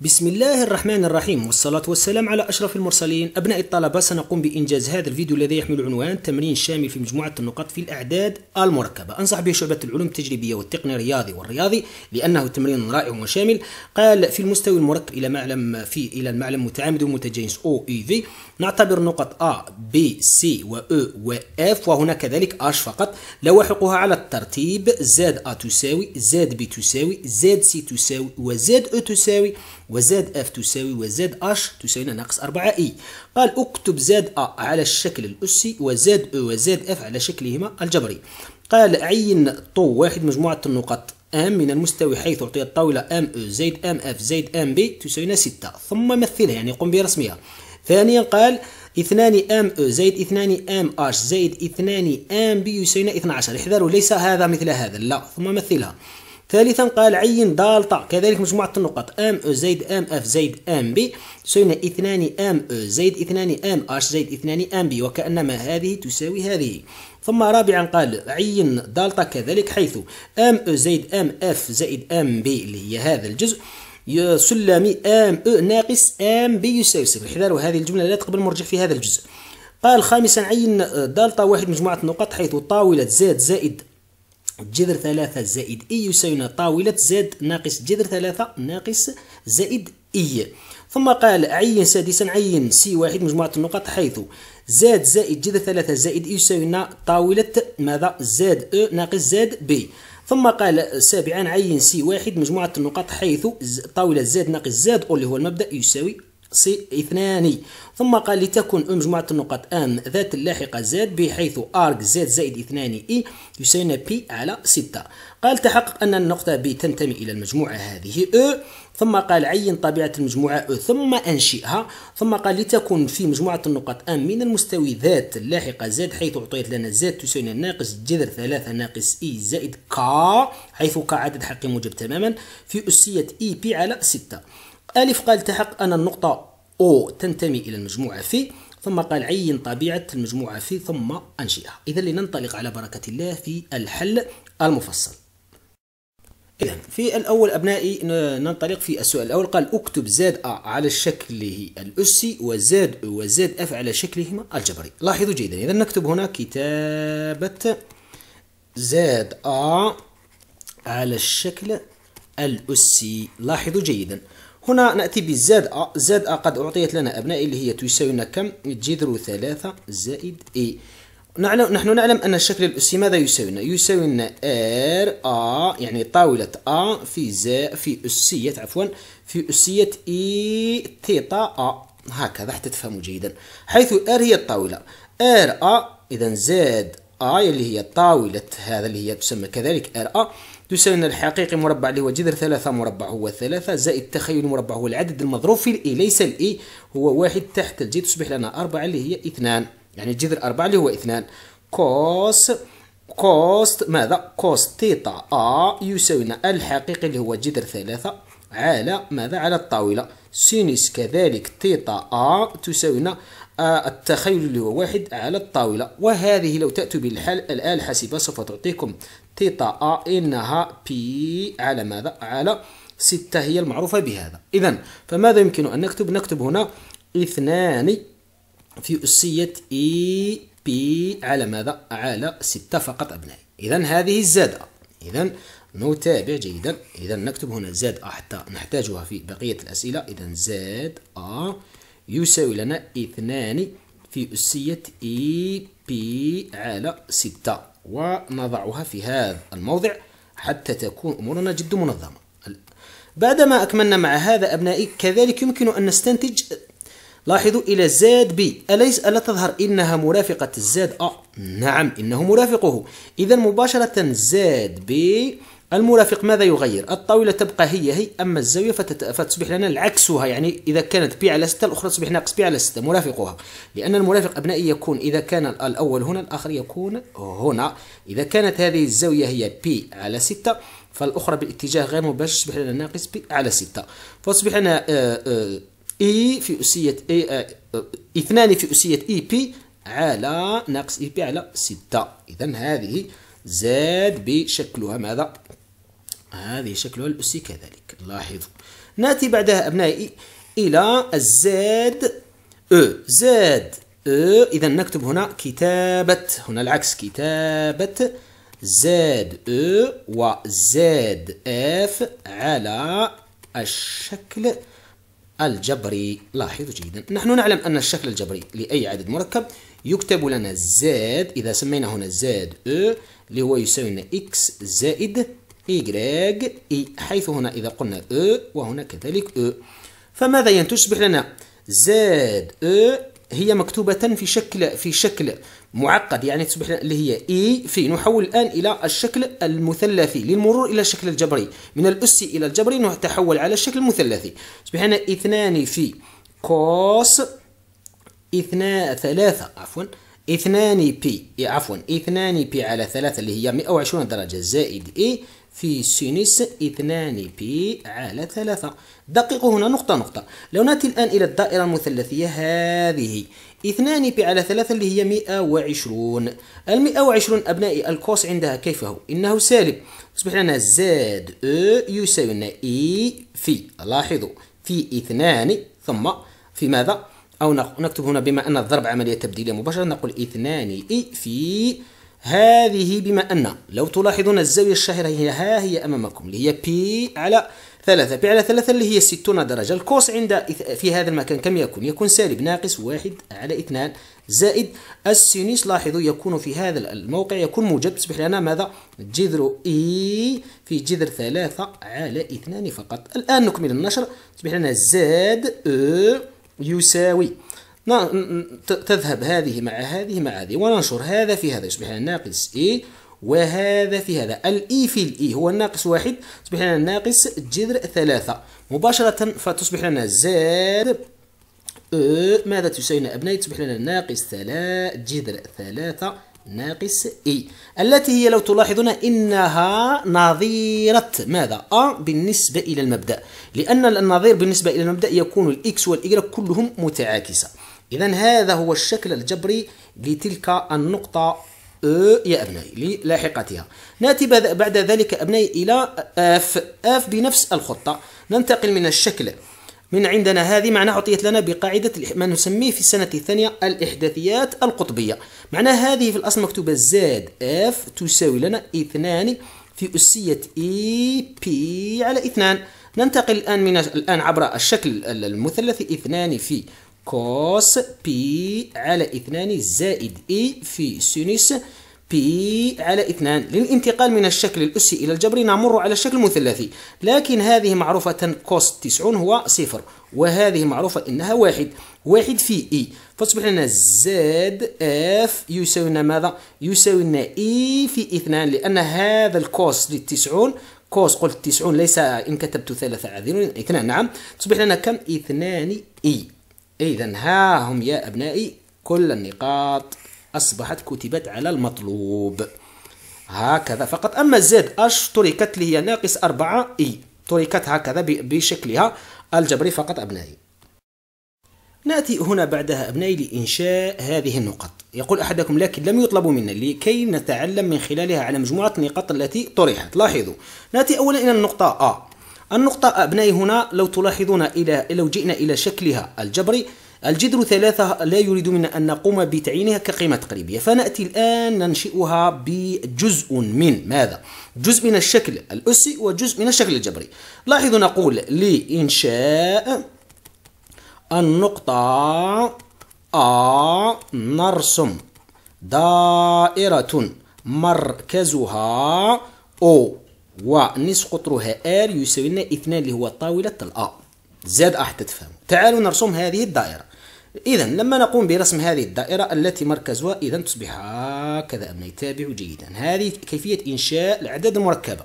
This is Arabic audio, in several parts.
بسم الله الرحمن الرحيم والصلاة والسلام على أشرف المرسلين أبناء الطلبة سنقوم بإنجاز هذا الفيديو الذي يحمل عنوان تمرين شامل في مجموعة النقاط في الأعداد المركبة أنصح به شعبة العلوم التجريبية والتقني الرياضي والرياضي لأنه تمرين رائع وشامل قال في المستوي المركب إلى معلم في إلى المعلم متعامد ومتجانس أو إي في نعتبر نقط A B C و E و F وهنا كذلك H فقط لواحقها على الترتيب زاد A تساوي زاد B تساوي زاد C تساوي و Z E تساوي وزاد اف تساوي وزاد اش تساوي ناقص 4 اي e. قال اكتب زاد ا على الشكل الاسي وزاد او e وزاد اف على شكلهما الجبري قال عين طو واحد مجموعة النقط ام من المستوي حيث أعطي الطاولة ام او زائد ام اف زائد ام بي تساوينا 6 ثم مثلها يعني قم برسمها ثانيا قال اثنان ام او e زائد اثنان ام اش زائد اثنان ام بي يساوينا 12 احذروا ليس هذا مثل هذا لا ثم مثلها ثالثا قال عين دالتا كذلك مجموعة النقط ام او زائد ام اف زائد ام بي تساوينا اثنان ام او زائد اثنان ام اش زائد اثنان ام بي وكأنما هذه تساوي هذه ثم رابعا قال عين دالتا كذلك حيث ام او زائد ام اف زائد ام بي اللي هي هذا الجزء سلمي ام او ناقص ام بي يساوي صفر الحذار وهذه الجملة لا تقبل مرجح في هذا الجزء قال خامسا عين دالتا واحد مجموعة النقط حيث طاولة زاد زائد جذر ثلاثة زائد إي يساوينا طاولة زاد ناقص جذر ثلاثة ناقص زائد إي ثم قال عين سادسا عين سي واحد مجموعة النقط حيث زاد زائد جذر ثلاثة زائد إي يساوينا طاولة ماذا زاد أو ناقص زاد بي ثم قال سابعا عين سي واحد مجموعة النقط حيث طاولة زاد ناقص زاد أو اللي هو المبدأ يساوي سي اثنان ثم قال لتكن مجموعة النقط ان ذات اللاحقة زد بحيث ارك زد زائد اثنان اي e يساوي بي على ستة قال تحقق ان النقطة بي تنتمي الى المجموعة هذه او e. ثم قال عين طبيعة المجموعة او e ثم انشئها ثم قال لتكن في مجموعة النقط ان من المستوي ذات اللاحقة زد حيث اعطيت لنا زد تساوي ناقص جذر ثلاثة ناقص اي زائد كا حيث كا عدد حقي موجب تماما في اسية اي بي على ستة ألف قال التحق أن النقطة أو تنتمي إلى المجموعة في ثم قال عين طبيعة المجموعة في ثم أنشئها إذا لننطلق على بركة الله في الحل المفصل إذا في الأول أبنائي ننطلق في السؤال الأول قال أكتب زاد أ على شكله الأسي وزاد وزاد أف على شكلهما الجبري لاحظوا جيدا إذا نكتب هنا كتابة زاد أ على الشكل الأسي لاحظوا جيدا هنا نأتي بالزاد زاد أ قد أعطيت لنا أبنائي اللي هي تساوي لنا كم جذر ثلاثة زائد إي نعلم نحن نعلم أن الشكل الأسي ماذا يساوي لنا يساوي لنا ار ا يعني طاولة ا في زا في أسية عفوا في أسية اي e تيتا ا هكذا حتى تفهموا جيدا حيث ار هي الطاولة ار ا إذا زاد ا اللي هي طاولة هذا اللي هي تسمى كذلك ار ا تساوي الحقيقي مربع اللي هو جذر ثلاثة مربع هو ثلاثة زائد تخيل مربع هو العدد المضروب في الإي ليس الإي هو واحد تحت الجي تصبح لنا أربعة اللي هي اثنان يعني جذر أربعة اللي هو اثنان كوس كوس ماذا كوست تيتا ا يساوي الحقيقي اللي هو جذر ثلاثة على ماذا على الطاولة سينس كذلك تيتا ا تساوي التخيل اللي هو واحد على الطاولة وهذه لو تأتوا بالحل الآلة الحاسبة سوف تعطيكم تيتا أ إنها بي على ماذا؟ على ستة هي المعروفة بهذا إذا فماذا يمكن أن نكتب؟ نكتب هنا اثنان في أسية إي بي على ماذا؟ على ستة فقط أبنائي إذا هذه الزادة إذا نتابع جيدا إذا نكتب هنا زاد أ حتى نحتاجها في بقية الأسئلة إذا زاد أ يساوي لنا اثنان في أسية إي بي على ستة ونضعها في هذا الموضع حتى تكون أمورنا جد منظمة بعدما أكملنا مع هذا أبنائي كذلك يمكن أن نستنتج لاحظوا إلى زاد بي أليس ألا تظهر إنها مرافقة الزاد أ آه نعم إنه مرافقه الزاد ا نعم مباشرة زاد بي المرافق ماذا يغير الطاولة تبقى هي هي أما الزاوية فتت... فتصبح لنا العكسها يعني إذا كانت بي على 6 الأخرى تصبح ناقص بي على 6 مرافقها لأن المرافق أبنائي يكون إذا كان الأول هنا الآخر يكون هنا إذا كانت هذه الزاوية هي بي على 6 فالأخرى بالاتجاه غير مباشر تصبح لنا ناقص بي على 6 فتصبح لنا آه، آه، إي في أسية إي آه، اثنان في أسية إي بي على ناقص إي بي على 6 إذا هذه زاد بشكلها ماذا؟ هذه شكلها الأسي كذلك لاحظوا نأتي بعدها أبنائي إلى الزاد أو زاد أو إذا نكتب هنا كتابة هنا العكس كتابة زاد أو وزاد اف على الشكل الجبري لاحظوا جيدا نحن نعلم أن الشكل الجبري لأي عدد مركب يكتب لنا زاد إذا سمينا هنا زاد أو اللي هو يساوي لنا إكس زائد إيكغيك إي حيث هنا إذا قلنا أو وهنا كذلك أو فماذا ينتج تصبح لنا زاد أو هي مكتوبة في شكل في شكل معقد يعني تصبح اللي هي اي في نحول الآن إلى الشكل المثلثي للمرور إلى الشكل الجبري من الأسي إلى الجبري نتحول على الشكل المثلثي تصبح لنا اثنان في كوس اثنان ثلاثة عفوا اثنان بي إيه، عفوا اثنان بي على ثلاثة اللي هي 120 درجة زائد اي في سينس اثنان بي على ثلاثة دققوا هنا نقطة نقطة لو نأتي الآن إلى الدائرة المثلثية هذه اثنان بي على ثلاثة اللي هي 120 ال 120 أبنائي الكوس عندها كيف هو؟ إنه سالب يصبح لنا زاد أو e يساوي لنا إي e في لاحظوا في اثنان ثم في ماذا؟ أو نكتب هنا بما أن الضرب عملية تبديلية مباشرة نقول اثنان إي في هذه بما أن لو تلاحظون الزاوية الشهيرة هي ها هي أمامكم اللي هي بي على ثلاثة بي على ثلاثة اللي هي 60 درجة الكوس عند في هذا المكان كم يكون؟ يكون سالب ناقص واحد على اثنان زائد السينيس لاحظوا يكون في هذا الموقع يكون موجب تصبح لنا ماذا؟ جذر إي e في جذر ثلاثة على اثنان فقط الآن نكمل النشر تصبح لنا زاد أو e يساوي تذهب هذه مع هذه مع هذه وننشر هذا في هذا يصبح لنا ناقص اي وهذا في هذا الإي e في الإي e، هو الناقص واحد تصبح لنا ناقص جذر ثلاثة مباشرة فتصبح لنا زائد ماذا تساوي أبنائي تصبح لنا ناقص ثلاث جذر ثلاثة ناقص إي التي هي لو تلاحظون إنها نظيرة ماذا أ بالنسبة إلى المبدأ لأن النظير بالنسبة إلى المبدأ يكون الإكس والإيغريك كلهم متعاكسة إذا هذا هو الشكل الجبري لتلك النقطة يا أبنائي للاحقتها نأتي بعد ذلك أبنائي إلى أف أف بنفس الخطة ننتقل من الشكل من عندنا هذه معناها أعطيت لنا بقاعدة ما نسميه في السنة الثانية الإحداثيات القطبية معناها هذه في الأصل مكتوبة زاد اف تساوي لنا اثنان في أسية اي e بي على اثنان ننتقل الآن من الآن عبر الشكل المثلثي اثنان في كوس بي على اثنان زائد اي e في سينوس بي على 2 للانتقال من الشكل الأسي إلى الجبري نمر على الشكل المثلثي لكن هذه معروفة كوست 90 هو صفر وهذه معروفة إنها واحد واحد في إي e. فتصبح لنا زاد اف يساوي لنا ماذا؟ يساوي لنا إي e في 2 لأن هذا الكوست للتسعون كوس قلت 90 ليس إن كتبت ثلاثة عذر اثنان نعم تصبح لنا كم اثنان إي e. إذا ها هم يا أبنائي كل النقاط أصبحت كتبت على المطلوب هكذا فقط أما زد أش تركت لي هي ناقص أربعة إي تركت هكذا بشكلها الجبري فقط أبنائي نأتي هنا بعدها أبنائي لإنشاء هذه النقط يقول أحدكم لكن لم يطلب منا لكي نتعلم من خلالها على مجموعة النقاط التي طرحت لاحظوا نأتي أولا إلى النقطة أ النقطة أبنائي هنا لو تلاحظون إلى لو جئنا إلى شكلها الجبري الجذر ثلاثة لا يريد منا أن نقوم بتعيينها كقيمة تقريبية فنأتي الآن ننشئها بجزء من ماذا؟ جزء من الشكل الأسي وجزء من الشكل الجبري لاحظوا نقول لإنشاء النقطة أ نرسم دائرة مركزها أو ونصف قطرها R يساوي لنا اثنان اللي هو طاولة الأ زاد أحد آه تفهم تعالوا نرسم هذه الدائرة إذا لما نقوم برسم هذه الدائرة التي مركزها إذا تصبح هكذا أمن يتابع جيدا هذه كيفية إنشاء الأعداد المركبة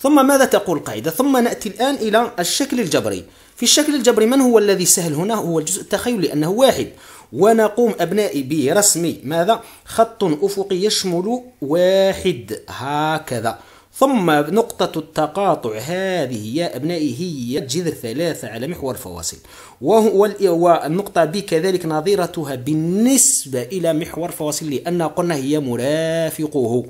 ثم ماذا تقول القاعدة ثم نأتي الآن إلى الشكل الجبري في الشكل الجبري من هو الذي سهل هنا هو الجزء التخيلي لأنه واحد ونقوم أبنائي برسم ماذا خط أفقي يشمل واحد هكذا ثم نقطة التقاطع هذه يا أبنائي هي جذر ثلاثة على محور فواصل والنقطة ب كذلك نظيرتها بالنسبة إلى محور فواصل لأن قلنا هي مرافقه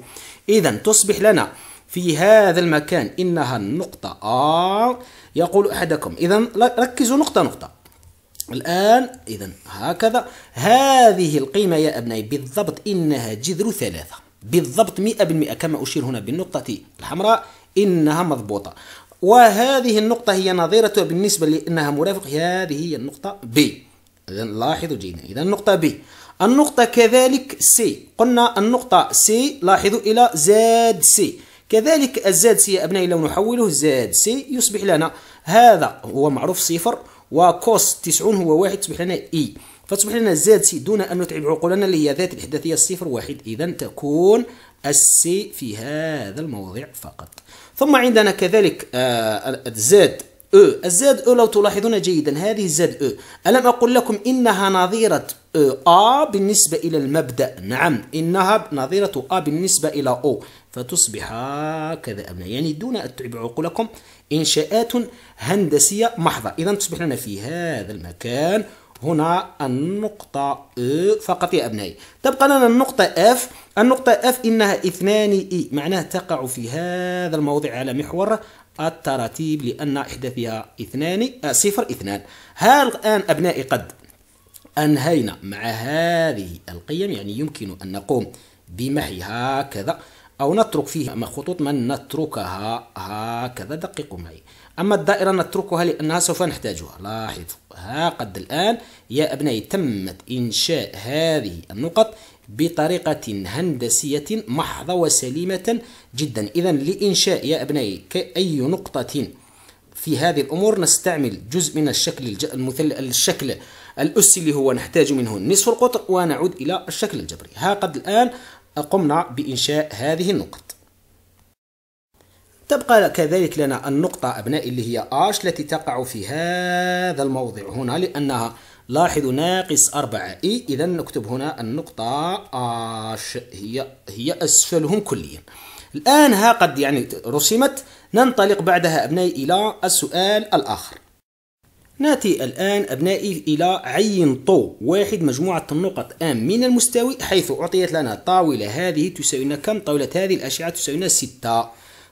إذا تصبح لنا في هذا المكان إنها النقطة آ يقول أحدكم إذا ركزوا نقطة نقطة الآن إذا هكذا هذه القيمة يا أبنائي بالضبط إنها جذر ثلاثة بالضبط 100% كما أشير هنا بالنقطة الحمراء إنها مضبوطة وهذه النقطة هي نظيرتها بالنسبة لأنها مرافق هذه هي النقطة B إذا لاحظوا جيدا إذا النقطة B النقطة كذلك C قلنا النقطة C لاحظوا إلى زاد C كذلك الزاد C يا أبنائي لو نحوله زاد C يصبح لنا هذا هو معروف صفر وكوس 90 هو واحد يصبح لنا e. فتصبح لنا زد سي دون أن نتعب عقولنا اللي هي ذات الإحداثية الصفر واحد إذا تكون السي في هذا الموضع فقط ثم عندنا كذلك آه، الزاد او الزاد او لو تلاحظون جيدا هذه الزاد او الم اقول لكم انها نظيره او ا آه، بالنسبه الى المبدا نعم انها نظيره ا بالنسبه الى او فتصبح هكذا ابناء يعني دون ان تتعب عقولكم انشاءات هندسيه محضه اذا تصبح لنا في هذا المكان هنا النقطة E فقط يا أبنائي تبقى لنا النقطة اف النقطة اف إنها اثنان إي معناه تقع في هذا الموضع على محور التراتيب لأن إحداثها اثنان آه، صفر اثنان هل الآن أبنائي قد أنهينا مع هذه القيم يعني يمكن أن نقوم بمحي هكذا أو نترك فيه خطوط من نتركها هكذا دققوا معي أما الدائرة نتركها لأنها سوف نحتاجها لاحظوا ها قد الآن يا أبنائي تمت إنشاء هذه النقط بطريقة هندسية محضة وسليمة جدا إذا لإنشاء يا أبنائي أي نقطة في هذه الأمور نستعمل جزء من الشكل المثل الشكل الأسي اللي هو نحتاج منه نصف القطر ونعود إلى الشكل الجبري ها قد الآن قمنا بإنشاء هذه النقط تبقى كذلك لنا النقطة أبنائي اللي هي آش التي تقع في هذا الموضع هنا لأنها لاحظوا ناقص 4 إي إذا نكتب هنا النقطة آش هي هي أسفلهم كليا الآن ها قد يعني رسمت ننطلق بعدها أبنائي إلى السؤال الآخر ناتي الآن أبنائي إلى عين طو واحد مجموعة النقط أم من المستوي حيث أعطيت لنا طاولة هذه تساوينا كم طاولة هذه الأشعة تساوينا ستة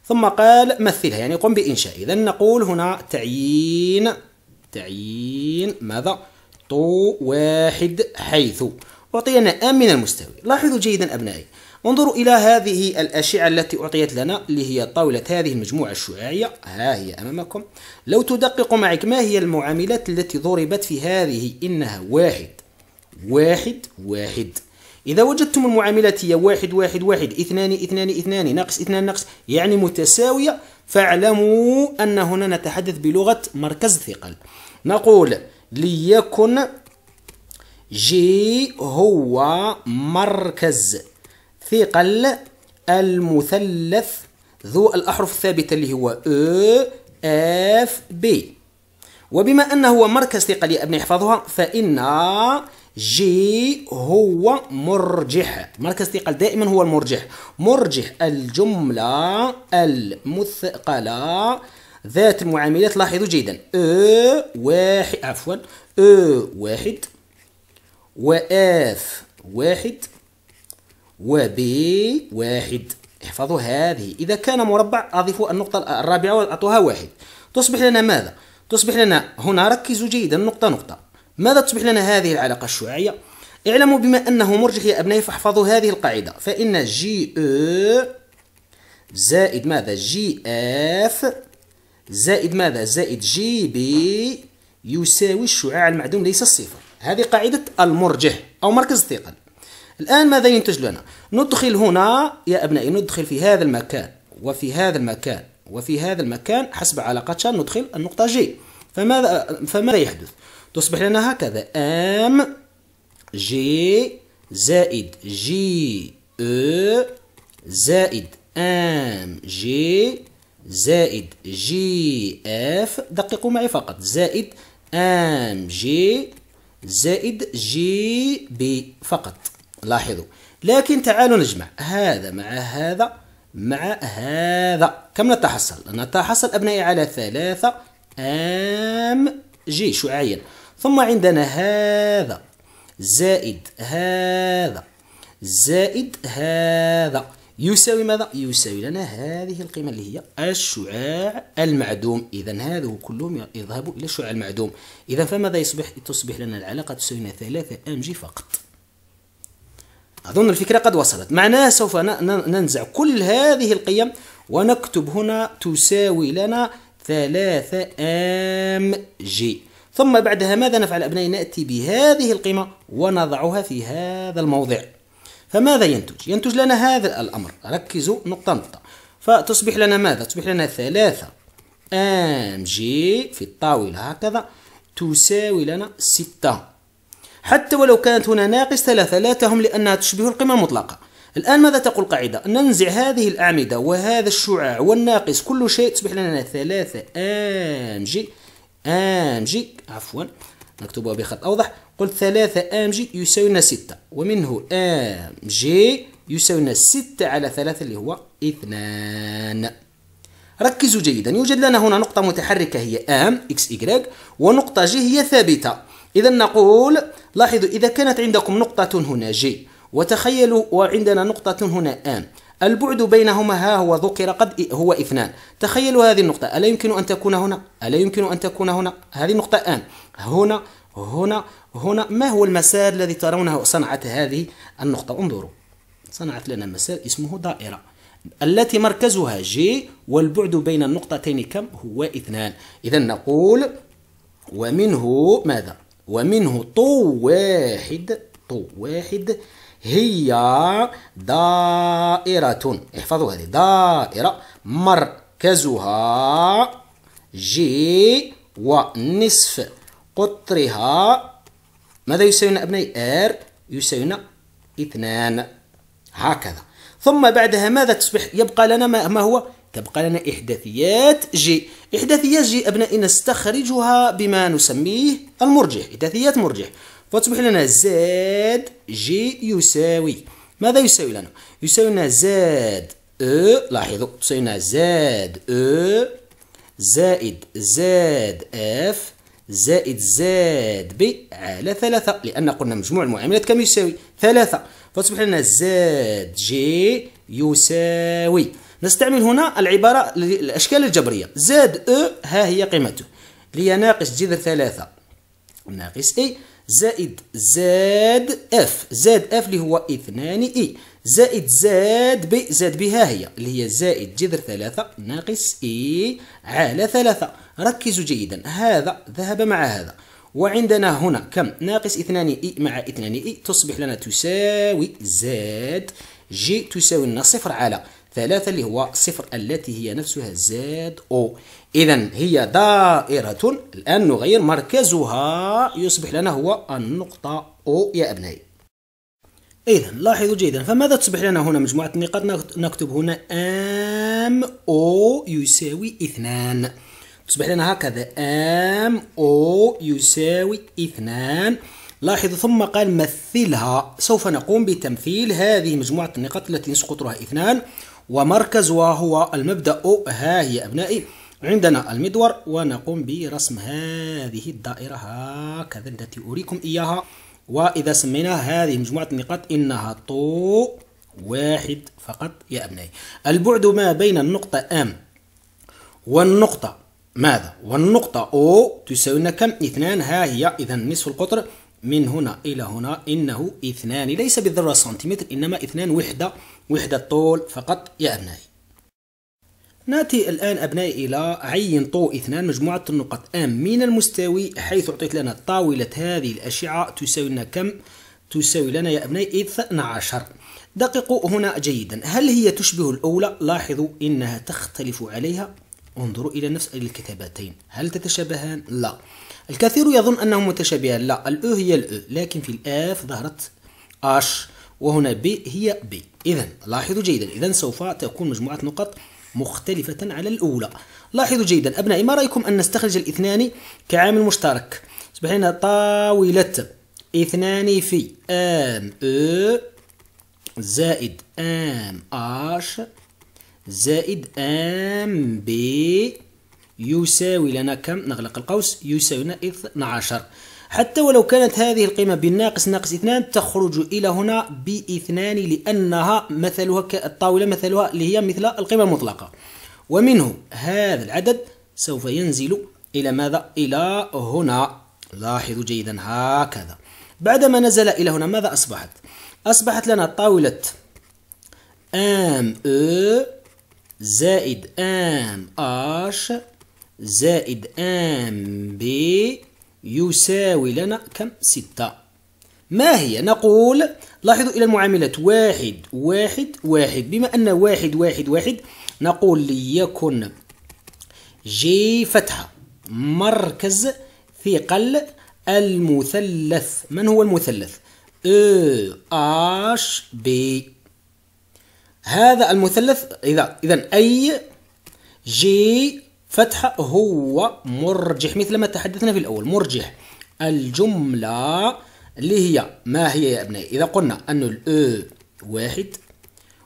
ثم قال مثلها يعني قم بإنشاء إذا نقول هنا تعيين تعيين ماذا طو واحد حيث أعطينا أم من المستوي لاحظوا جيدا أبنائي انظروا إلى هذه الأشعة التي أعطيت لنا اللي هي طاولة هذه المجموعة الشعاعية ها هي أمامكم لو تدقق معك ما هي المعاملات التي ضربت في هذه إنها واحد واحد واحد إذا وجدتم المعاملات هي واحد واحد واحد اثنان اثنان اثنان ناقص اثنان ناقص يعني متساوية فاعلموا أن هنا نتحدث بلغة مركز ثقل نقول ليكن جي هو مركز ثقل المثلث ذو الأحرف الثابتة اللي هو أ اف بي وبما أنه هو مركز ثقل يا أبني احفظها فإن جي هو مرجح مركز ثقل دائما هو المرجح مرجح الجملة المثقلة ذات المعاملات لاحظوا جيدا أ واحد عفوا أ واحد وآف واحد وبي واحد احفظوا هذه إذا كان مربع أضيف النقطة الرابعة وأعطوها واحد تصبح لنا ماذا؟ تصبح لنا هنا ركزوا جيدا نقطة نقطة ماذا تصبح لنا هذه العلاقة الشعاعية؟ اعلموا بما أنه مرجح يا أبنائي فاحفظوا هذه القاعدة فإن جي أو e زائد ماذا؟ جي اف زائد ماذا؟ زائد جي بي يساوي الشعاع المعدوم ليس الصفر هذه قاعدة المرجح أو مركز الثقل الآن ماذا ينتج لنا ندخل هنا يا أبنائي ندخل في هذا المكان وفي هذا المكان وفي هذا المكان حسب علاقة شان ندخل النقطة جي فماذا فماذا يحدث تصبح لنا هكذا ام جي زائد جي او e زائد ام جي زائد جي اف دققوا معي فقط زائد ام جي زائد جي بي فقط لاحظوا لكن تعالوا نجمع هذا مع هذا مع هذا كم نتحصل نتحصل أبنائي على ثلاثة أم جي شعاعيا ثم عندنا هذا زائد هذا زائد هذا يساوي ماذا؟ يساوي لنا هذه القيمة اللي هي الشعاع المعدوم إذا هذا كلهم يذهب إلى الشعاع المعدوم إذا فماذا يصبح؟ تصبح لنا العلاقة تساوي لنا 3 أم جي فقط أظن الفكرة قد وصلت معناه سوف ننزع كل هذه القيم ونكتب هنا تساوي لنا ثلاثة أم جي ثم بعدها ماذا نفعل أبنائي نأتي بهذه القيمة ونضعها في هذا الموضع فماذا ينتج؟ ينتج لنا هذا الأمر ركزوا نقطة نقطة فتصبح لنا ماذا؟ تصبح لنا ثلاثة أم جي في الطاولة هكذا تساوي لنا ستة حتى ولو كانت هنا ناقص ثلاثة لا تهم لأنها تشبه القمة المطلقة الآن ماذا تقول القاعدة؟ ننزع هذه الأعمدة وهذا الشعاع والناقص كل شيء تصبح لنا ثلاثة آم جي آم جي عفوا نكتبها بخط أوضح قلت ثلاثة جي يساوي لنا ستة ومنه جي يساوي لنا ستة على ثلاثة اللي هو اثنان ركزوا جيدا يوجد لنا هنا نقطة متحركة هي أم إكس إيكغيك ونقطة جي هي ثابتة إذا نقول لاحظوا إذا كانت عندكم نقطة هنا جي وتخيلوا وعندنا نقطة هنا آن البعد بينهما ها هو ذكر قد هو اثنان تخيلوا هذه النقطة ألا يمكن أن تكون هنا ألا يمكن أن تكون هنا هذه النقطة آن هنا هنا هنا ما هو المسار الذي ترونه صنعت هذه النقطة انظروا صنعت لنا مسار اسمه دائرة التي مركزها جي والبعد بين النقطتين كم هو اثنان إذا نقول ومنه ماذا ومنه طو واحد طو واحد هي دائرة احفظوا هذه دائرة مركزها جي ونصف قطرها ماذا يساوينا أبنائي آر يساوينا اثنان هكذا ثم بعدها ماذا تصبح يبقى لنا ما هو تبقى لنا إحداثيات جي إحداثيات جي أبنائنا نستخرجها بما نسميه المرجح إحداثيات مرجح فتصبح لنا زاد جي يساوي ماذا يساوي لنا؟ يساوي لنا زاد او e، لاحظوا تساوي لنا زاد او e زائد زاد اف زائد زاد بي على ثلاثة لأن قلنا مجموع المعاملات كم يساوي ثلاثة فتصبح لنا زاد جي يساوي نستعمل هنا العبارة الأشكال الجبرية زاد أ ها هي قيمته لي ناقص جذر ثلاثة ناقص إي زائد زاد اف زاد اف اللي هو اثنان اي زائد زاد ب زاد ب ها هي اللي هي زائد جذر ثلاثة ناقص اي على ثلاثة ركزوا جيدا هذا ذهب مع هذا وعندنا هنا كم ناقص اثنان اي مع اثنان اي تصبح لنا تساوي زاد جي تساوي لنا صفر على ثلاثة اللي هو صفر التي هي نفسها زاد أو إذا هي دائرة الآن نغير مركزها يصبح لنا هو النقطة أو يا أبنائي إذا لاحظوا جيدا فماذا تصبح لنا هنا مجموعة النقاط نكتب هنا أم أو يساوي اثنان تصبح لنا هكذا أم أو يساوي اثنان لاحظوا ثم قال مثلها سوف نقوم بتمثيل هذه مجموعة النقاط التي نسقط لها اثنان ومركز وهو المبدأ ها هي أبنائي عندنا المدور ونقوم برسم هذه الدائرة هكذا التي أريكم إياها وإذا سمينا هذه مجموعة النقاط إنها طو واحد فقط يا أبنائي البعد ما بين النقطة أم والنقطة ماذا والنقطة أو تساوينا كم اثنان ها هي إذا نصف القطر من هنا إلى هنا إنه اثنان ليس بالذرة سنتيمتر إنما اثنان وحدة وحدة طول فقط يا أبنائي نأتي الآن أبنائي إلى عين طو اثنان مجموعة النقط أم من المستوي حيث أعطيت لنا طاولة هذه الأشعة تساوي لنا كم؟ تساوي لنا يا أبنائي 12 دققوا هنا جيدا هل هي تشبه الأولى؟ لاحظوا إنها تختلف عليها انظروا إلى نفس الكتابتين هل تتشابهان؟ لا الكثير يظن أنهم متشابهان لا الأو هي الأو لكن في الآف ظهرت أش وهنا بي هي بي إذا لاحظوا جيدا إذا سوف تكون مجموعة نقط مختلفة على الأولى لاحظوا جيدا أبنائي ما رأيكم أن نستخرج الاثنان كعامل مشترك يصبح طاولة اثنان في ام او زائد ام اش زائد ام بي يساوي لنا كم نغلق القوس يساوي لنا 12 حتى ولو كانت هذه القيمة بالناقص ناقص اثنان تخرج إلى هنا باثنان لأنها مثلها الطاولة مثلها اللي هي مثل القيمة المطلقة ومنه هذا العدد سوف ينزل إلى ماذا؟ إلى هنا لاحظوا جيدا هكذا بعدما نزل إلى هنا ماذا أصبحت؟ أصبحت لنا طاولة ام او زائد ام اش زائد ام بي يساوي لنا كم ستة ما هي نقول لاحظوا إلى المعاملة واحد واحد واحد بما أن واحد واحد واحد نقول ليكن جي فتحة مركز ثقل المثلث من هو المثلث او اش بي هذا المثلث اذا اذا اي جي فتح هو مرجح مثل ما تحدثنا في الأول مرجح الجملة اللي هي ما هي يا أبنائي إذا قلنا أن الأو واحد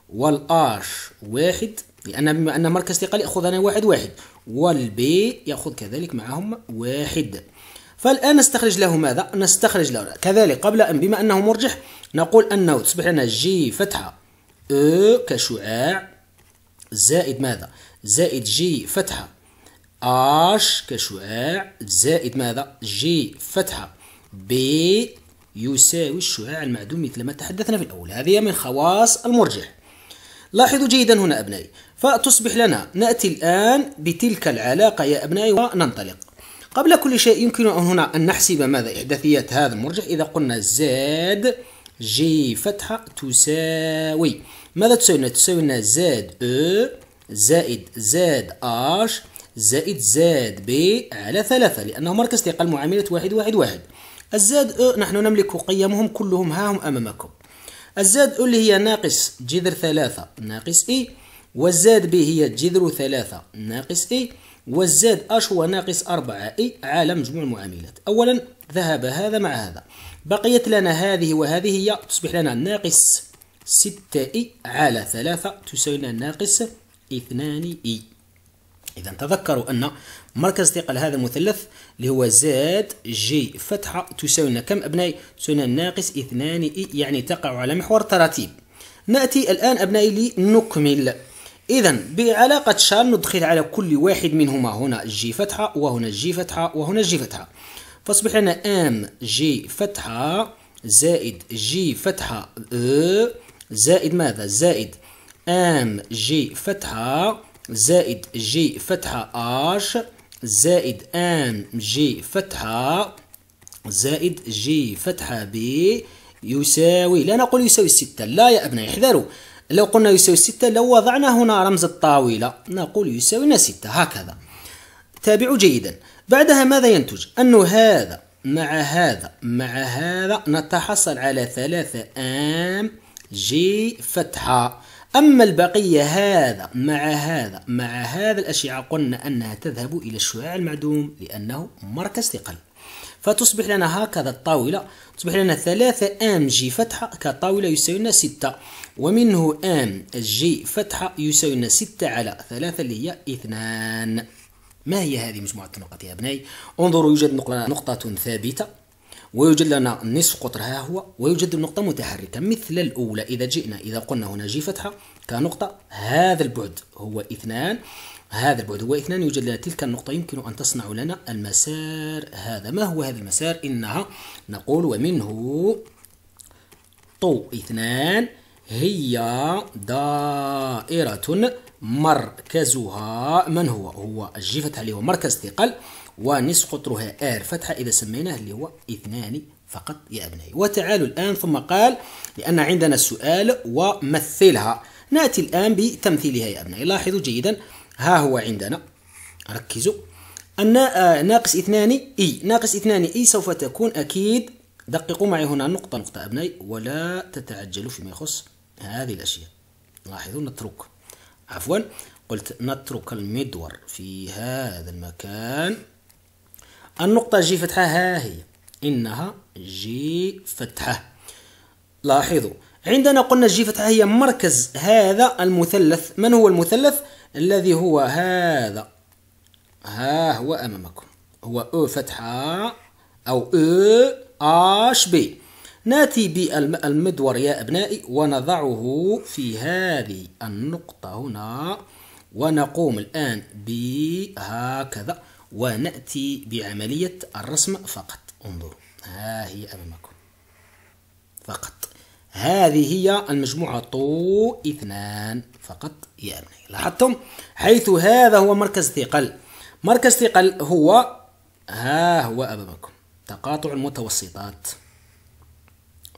والآر واحد لأن بما أن مركز ثقل يأخذ أنا واحد واحد والبي يأخذ كذلك معهم واحد فالآن نستخرج له ماذا؟ نستخرج له كذلك قبل أن بما أنه مرجح نقول أنه تصبح لنا جي فتحة أو كشعاع زائد ماذا؟ زائد جي فتحة اش كشعاع زائد ماذا جي فتحة بي يساوي الشعاع المعدوم مثل ما تحدثنا في الأول هذه من خواص المرجح لاحظوا جيدا هنا أبنائي فتصبح لنا نأتي الآن بتلك العلاقة يا أبنائي وننطلق قبل كل شيء يمكن هنا أن نحسب ماذا إحداثيات هذا المرجح إذا قلنا زاد جي فتحة تساوي ماذا تساوي لنا؟ تساوي لنا زاد أو e زائد زاد أش زائد زاد بي على ثلاثة لأنه مركز تيقل معاملة واحد واحد واحد الزاد أو نحن نملك قيمهم كلهم ها هم أمامكم الزاد أو اللي هي ناقص جذر ثلاثة ناقص إي والزاد ب هي جذر ثلاثة ناقص إي والزاد أش هو ناقص أربعة إي على مجموع المعاملات أولا ذهب هذا مع هذا بقيت لنا هذه وهذه هي تصبح لنا ناقص ستة إي على ثلاثة تساوي لنا ناقص اثنان إي إذا تذكروا أن مركز ثقل هذا المثلث اللي هو زاد جي فتحة تساوي لنا كم أبنائي؟ تساوي ناقص اثنان إي يعني تقع على محور تراتيب. نأتي الآن أبنائي لنكمل. إذا بعلاقة شال ندخل على كل واحد منهما هنا جي فتحة وهنا جي فتحة وهنا جي فتحة. فاصبح لنا ام جي فتحة زائد جي فتحة أ زائد ماذا؟ زائد ام جي فتحة زائد جي فتحة اش زائد ان جي فتحة زائد جي فتحة بي يساوي لا نقول يساوي ستة لا يا أبنائي احذروا لو قلنا يساوي ستة لو وضعنا هنا رمز الطاولة نقول يساوينا ستة هكذا تابعوا جيدا بعدها ماذا ينتج أنه هذا مع هذا مع هذا نتحصل على ثلاثة أم جي فتحة أما البقية هذا مع هذا مع هذا الأشعة قلنا أنها تذهب إلى الشعاع المعدوم لأنه مركز ثقل فتصبح لنا هكذا الطاولة تصبح لنا ثلاثة أم جي فتحة كطاولة يساوي لنا ستة ومنه أم جي فتحة يساوي لنا ستة على ثلاثة اللي هي اثنان ما هي هذه مجموعة النقط يا أبنائي؟ انظروا يوجد نقطة ثابتة ويوجد لنا نصف قطر ها هو ويوجد نقطة متحركة مثل الأولى إذا جئنا إذا قلنا هنا جي فتحة كنقطة هذا البعد هو اثنان هذا البعد هو اثنان يوجد لنا تلك النقطة يمكن أن تصنع لنا المسار هذا ما هو هذا المسار إنها نقول ومنه طو اثنان هي دائرة مركزها من هو هو الجي فتحة اللي هو مركز ثقل ونصف قطرها ار فتحة إذا سميناه اللي هو اثنان فقط يا أبنائي وتعالوا الآن ثم قال لأن عندنا السؤال ومثلها نأتي الآن بتمثيلها يا أبنائي لاحظوا جيدا ها هو عندنا ركزوا أن آه، ناقص اثنان إي ناقص اثنان إي سوف تكون أكيد دققوا معي هنا نقطة نقطة أبنائي ولا تتعجلوا فيما يخص هذه الأشياء لاحظوا نترك عفوا قلت نترك المدور في هذا المكان النقطة جي فتحة ها هي إنها جي فتحة لاحظوا عندنا قلنا جي فتحة هي مركز هذا المثلث من هو المثلث الذي هو هذا ها هو أمامكم هو أو فتحة أو أو اش بي ناتي بالمدور يا أبنائي ونضعه في هذه النقطة هنا ونقوم الآن بهكذا ونأتي بعملية الرسم فقط انظروا ها هي أمامكم فقط هذه هي المجموعة طو اثنان فقط يا أبني لاحظتم حيث هذا هو مركز ثقل مركز ثقل هو ها هو أمامكم تقاطع المتوسطات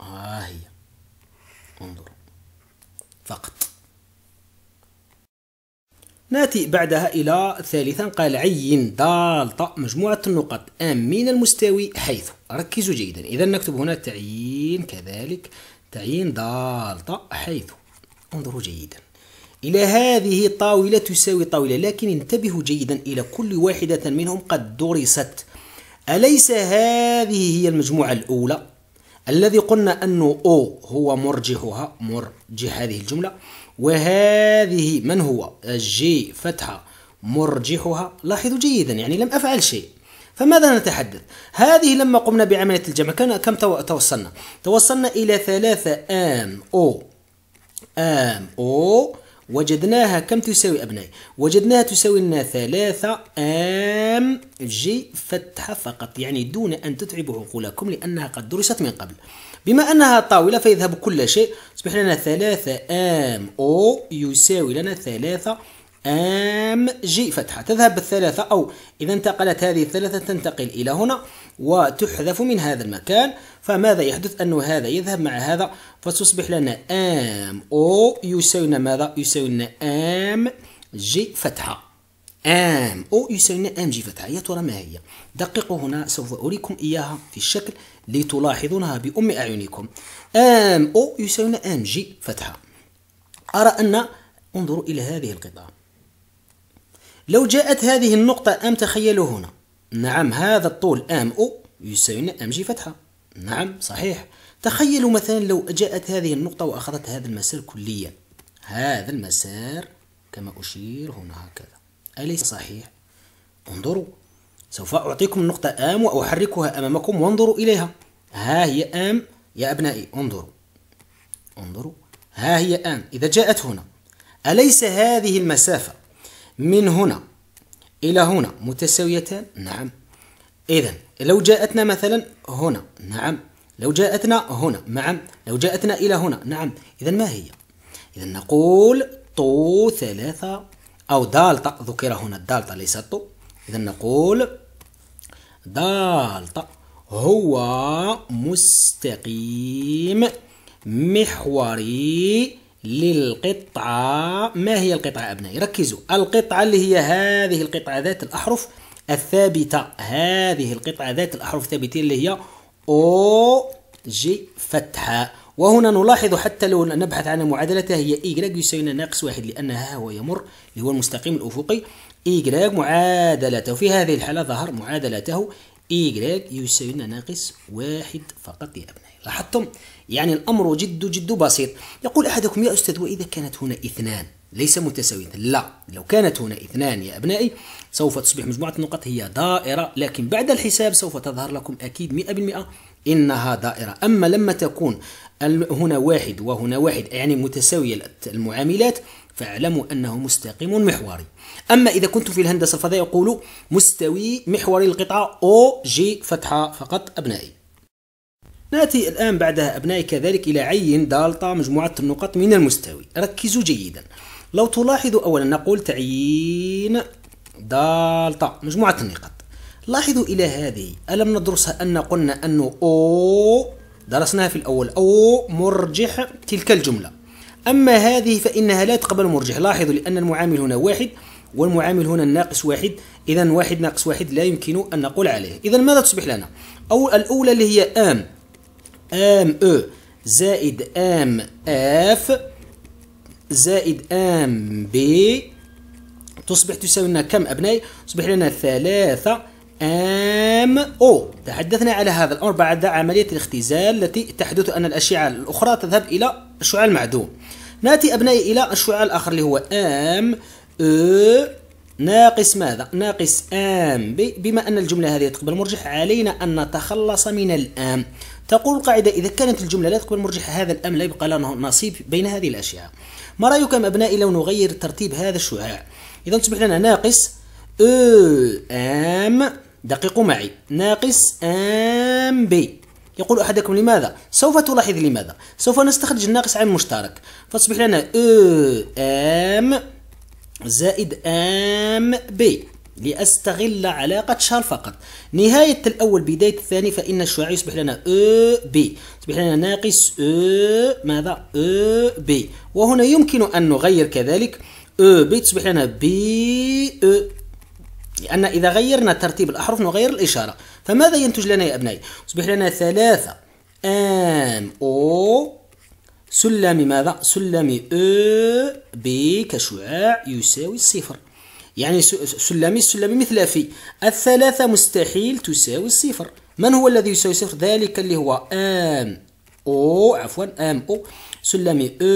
ها هي انظروا ناتي بعدها إلى ثالثا قال عين دالتا مجموعة النقط أم من المستوي حيث ركزوا جيدا إذا نكتب هنا تعيين كذلك تعيين دالتا حيث انظروا جيدا إلى هذه الطاولة تساوي طاولة لكن انتبهوا جيدا إلى كل واحدة منهم قد درست أليس هذه هي المجموعة الأولى الذي قلنا أنه أو هو مرجحها مرجح هذه الجملة وهذه من هو الجي فتحة مرجحها لاحظوا جيدا يعني لم أفعل شيء فماذا نتحدث؟ هذه لما قمنا بعملية الجمع كان كم توصلنا؟ توصلنا إلى ثلاثة آم أو آم أو وجدناها كم تساوي أبنائي؟ وجدناها تساوي لنا ثلاثة آم جي فتحة فقط يعني دون أن تتعبوا عقولكم لأنها قد درست من قبل بما أنها طاولة فيذهب كل شيء تصبح لنا ثلاثة أم أو يساوي لنا ثلاثة أم جي فتحة تذهب الثلاثة أو إذا انتقلت هذه الثلاثة تنتقل إلى هنا وتحذف من هذا المكان فماذا يحدث أن هذا يذهب مع هذا فتصبح لنا أم أو يساوي لنا ماذا يساوي لنا أم جي فتحة أم أو يساوي لنا أم جي فتحة يا ترى ما هي دققوا هنا سوف أريكم إياها في الشكل لتلاحظونها بأم أعينكم أم أو يساوي أم جي فتحة أرى أن انظروا إلى هذه القطعة لو جاءت هذه النقطة أم تخيلوا هنا نعم هذا الطول أم أو يساوي أم جي فتحة نعم صحيح تخيلوا مثلا لو جاءت هذه النقطة وأخذت هذا المسار كليا هذا المسار كما أشير هنا هكذا أليس صحيح؟ انظروا سوف أعطيكم النقطة آم وأحركها أمامكم وانظروا إليها ها هي آم يا أبنائي انظروا انظروا ها هي آم إذا جاءت هنا أليس هذه المسافة من هنا إلى هنا متساويتان نعم إذا لو جاءتنا مثلا هنا نعم لو جاءتنا هنا نعم لو جاءتنا إلى هنا نعم إذا ما هي إذا نقول طو ثلاثة أو دالتا ذكر هنا الدالتا ليس طو إذا نقول دالتا هو مستقيم محوري للقطعة ما هي القطعة أبنائي ركزوا القطعة اللي هي هذه القطعة ذات الأحرف الثابتة هذه القطعة ذات الأحرف الثابتة اللي هي أو جي فتحة وهنا نلاحظ حتى لو نبحث عن معادلتها هي إيكغيك يساوي ناقص واحد لأنها هو يمر اللي هو المستقيم الأفقي إيكغريك معادلته في هذه الحالة ظهر معادلته إيكغريك يساوي لنا ناقص واحد فقط يا أبنائي لاحظتم يعني الأمر جد جد بسيط يقول أحدكم يا أستاذ وإذا كانت هنا اثنان ليس متساويين لا لو كانت هنا اثنان يا أبنائي سوف تصبح مجموعة النقط هي دائرة لكن بعد الحساب سوف تظهر لكم أكيد 100% إنها دائرة أما لما تكون هنا واحد وهنا واحد يعني متساوية المعاملات فاعلموا أنه مستقيم محوري أما إذا كنت في الهندسة الفضائية يقول مستوي محوري القطعة أو جي فتحة فقط أبنائي نأتي الآن بعدها أبنائي كذلك إلى عين دالتا مجموعة النقط من المستوي ركزوا جيدا لو تلاحظوا أولا نقول تعيين دالتا مجموعة النقط لاحظوا إلى هذه ألم ندرسها أن قلنا أنه أو درسناها في الأول أو مرجح تلك الجملة أما هذه فإنها لا تقبل المرجح لاحظوا لأن المعامل هنا واحد والمعامل هنا الناقص واحد إذا واحد ناقص واحد لا يمكن أن نقول عليه إذا ماذا تصبح لنا أو الأولى اللي هي آم آم أو زائد آم آف زائد آم بي تصبح تساوي لنا كم أبنائي؟ تصبح لنا ثلاثة أم أو تحدثنا على هذا الأمر بعد عملية الاختزال التي تحدث أن الأشعة الأخرى تذهب إلى الشعاع المعدوم ناتي أبنائي إلى الشعاع الآخر اللي هو أم أو ناقص ماذا؟ ناقص آم بما أن الجملة هذه تقبل مرجح علينا أن نتخلص من الآم تقول القاعدة إذا كانت الجملة لا تقبل مرجح هذا الأم لا يبقى لنا نصيب بين هذه الأشياء ما رأيكم أبنائي لو نغير ترتيب هذا الشعاع؟ إذا تصبح لنا ناقص أو آم دققوا معي ناقص آم بي يقول أحدكم لماذا سوف تلاحظ لماذا سوف نستخرج الناقص عن المشترك فتصبح لنا أو أم زائد أم بي لأستغل علاقة شار فقط نهاية الأول بداية الثاني فإن الشعاع يصبح لنا أو بي يصبح لنا ناقص أو ماذا أو بي وهنا يمكن أن نغير كذلك أو بي تصبح لنا بي أو لأن إذا غيرنا ترتيب الأحرف نغير الإشارة فماذا ينتج لنا يا أبنائي؟ يصبح لنا ثلاثة أم أو سلم ماذا؟ سلم أو بي كشعاع يساوي الصفر يعني سلمي سلمي مثل في الثلاثة مستحيل تساوي الصفر من هو الذي يساوي صفر؟ ذلك اللي هو أم أو عفوا أم أو سلمي أو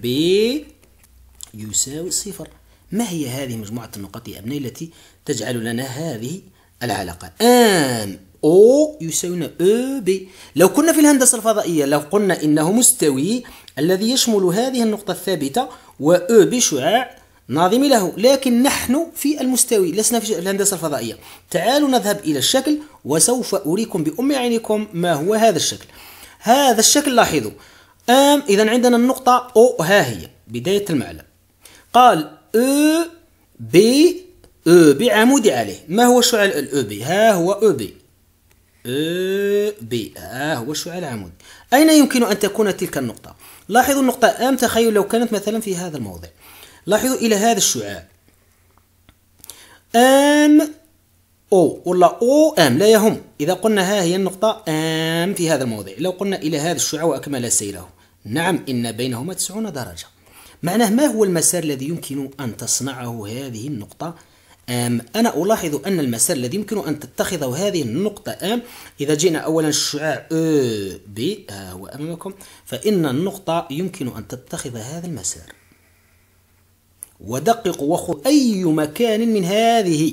بي يساوي صفر ما هي هذه مجموعة النقاط يا أبنائي التي تجعل لنا هذه العلاقة ان او يساوينا او بي لو كنا في الهندسة الفضائية لو قلنا انه مستوي الذي يشمل هذه النقطة الثابتة و او بي شعاع ناظم له لكن نحن في المستوي لسنا في الهندسة الفضائية تعالوا نذهب إلى الشكل وسوف أريكم بأم عينكم ما هو هذا الشكل هذا الشكل لاحظوا أم إذا عندنا النقطة أو ها هي بداية المعلم قال أو بي او بي عمودي عليه ما هو الشعاع الاو بي ها هو او بي او بي ها هو الشعاع العمودي اين يمكن ان تكون تلك النقطه لاحظوا النقطه ام تخيل لو كانت مثلا في هذا الموضع لاحظوا الى هذا الشعاع ام او ولا او ام لا يهم اذا قلنا ها هي النقطه ام في هذا الموضع لو قلنا الى هذا الشعاع واكمل سيره نعم ان بينهما 90 درجه معناه ما هو المسار الذي يمكن ان تصنعه هذه النقطه آم أنا ألاحظ أن المسار الذي يمكن أن تتخذه هذه النقطة آم إذا جئنا أولا الشعاع أو بي ها هو أمامكم فإن النقطة يمكن أن تتخذ هذا المسار ودققوا وخذ أي مكان من هذه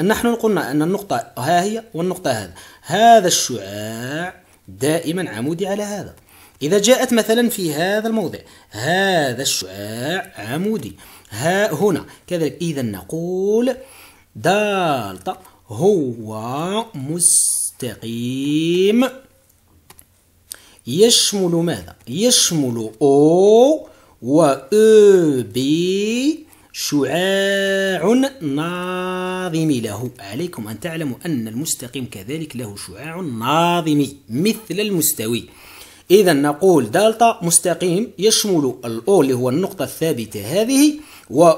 نحن قلنا أن النقطة ها هي والنقطة هذا هذا الشعاع دائما عمودي على هذا إذا جاءت مثلا في هذا الموضع هذا الشعاع عمودي ها هنا كذلك إذا نقول دالتا هو مستقيم يشمل ماذا؟ يشمل أو و أو بي شعاع ناظم له عليكم أن تعلموا أن المستقيم كذلك له شعاع ناظم مثل المستوي إذا نقول دالتا مستقيم يشمل الأو اللي هو النقطة الثابتة هذه و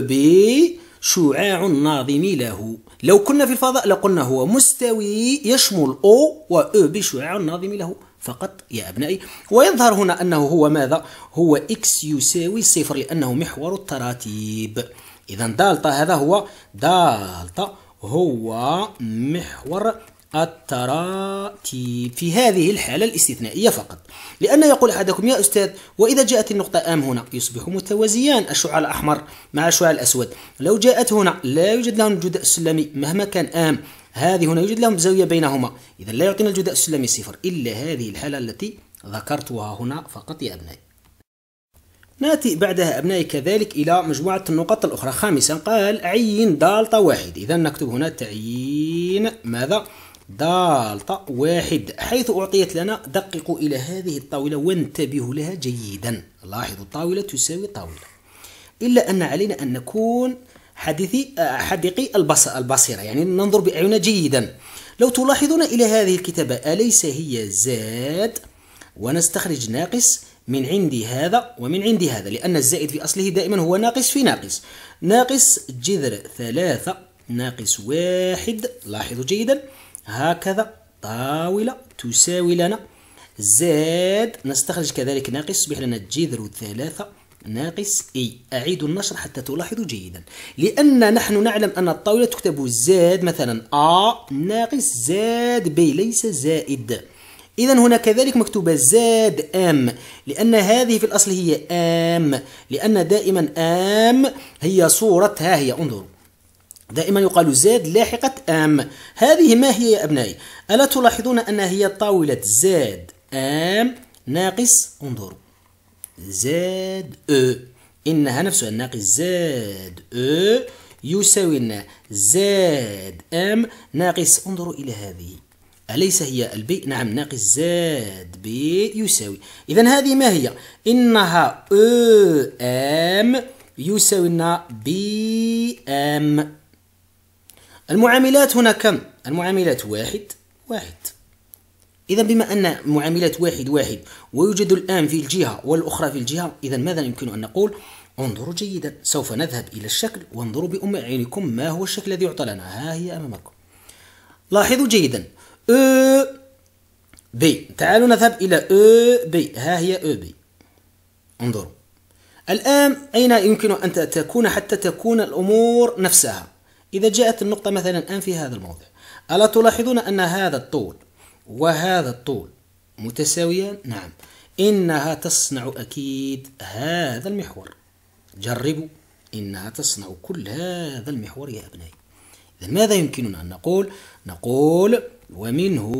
بي شعاع الناظم له لو كنا في الفضاء لقلنا هو مستوي يشمل أو و بي شعاع الناظم له فقط يا أبنائي ويظهر هنا أنه هو ماذا؟ هو إكس يساوي صفر لأنه محور التراتيب إذا دالتا هذا هو دالتا هو محور التراتيب في هذه الحالة الاستثنائية فقط لأن يقول أحدكم يا أستاذ وإذا جاءت النقطة أم هنا يصبح متوازيان الشعاع الأحمر مع الشعاع الأسود لو جاءت هنا لا يوجد لهم الجداء السلمي مهما كان آم هذه هنا يوجد لهم زاوية بينهما إذا لا يعطينا الجداء السلمي صفر إلا هذه الحالة التي ذكرتها هنا فقط يا أبنائي ناتي بعدها أبنائي كذلك إلى مجموعة النقط الأخرى خامسا قال عين دالتا واحد إذا نكتب هنا تعيين ماذا؟ دالتا واحد حيث أعطيت لنا دققوا إلى هذه الطاولة وانتبهوا لها جيدا لاحظوا الطاولة تساوي طاولة إلا أن علينا أن نكون حديثي آه، حدقي البصيرة يعني ننظر بأعيننا جيدا لو تلاحظون إلى هذه الكتابة أليس هي زاد ونستخرج ناقص من عندي هذا ومن عندي هذا لأن الزائد في أصله دائما هو ناقص في ناقص ناقص جذر ثلاثة ناقص واحد لاحظوا جيدا هكذا طاولة تساوي لنا زاد نستخرج كذلك ناقص يصبح لنا جذر ثلاثة ناقص اي أعيد النشر حتى تلاحظوا جيدا لأن نحن نعلم أن الطاولة تكتب زاد مثلا أ ناقص زاد بي ليس زائد إذا هنا كذلك مكتوبة زاد أم لأن هذه في الأصل هي أم لأن دائما أم هي صورتها هي انظروا دائما يقال زاد لاحقة أم هذه ما هي يا أبنائي ألا تلاحظون أن هي طاولة زاد أم ناقص انظروا زاد أو إنها نفسها ناقص زاد أو يساوي لنا زاد أم ناقص انظروا إلى هذه أليس هي البي نعم ناقص زاد بي يساوي إذا هذه ما هي إنها أو أم يساوي لنا بي أم المعاملات هنا كم المعاملات واحد واحد إذا بما أن معاملات واحد واحد ويوجد الآن في الجهة والأخرى في الجهة إذا ماذا يمكن أن نقول انظروا جيدا سوف نذهب إلى الشكل وانظروا بأم عينكم ما هو الشكل الذي يعطى لنا ها هي أمامكم لاحظوا جيدا أو بي تعالوا نذهب إلى أو بي ها هي أو بي انظروا الآن أين يمكن أن تكون حتى تكون الأمور نفسها إذا جاءت النقطة مثلا الآن في هذا الموضع ألا تلاحظون أن هذا الطول وهذا الطول متساويان؟ نعم إنها تصنع أكيد هذا المحور جربوا إنها تصنع كل هذا المحور يا أبنائي إذا ماذا يمكننا أن نقول؟ نقول ومنه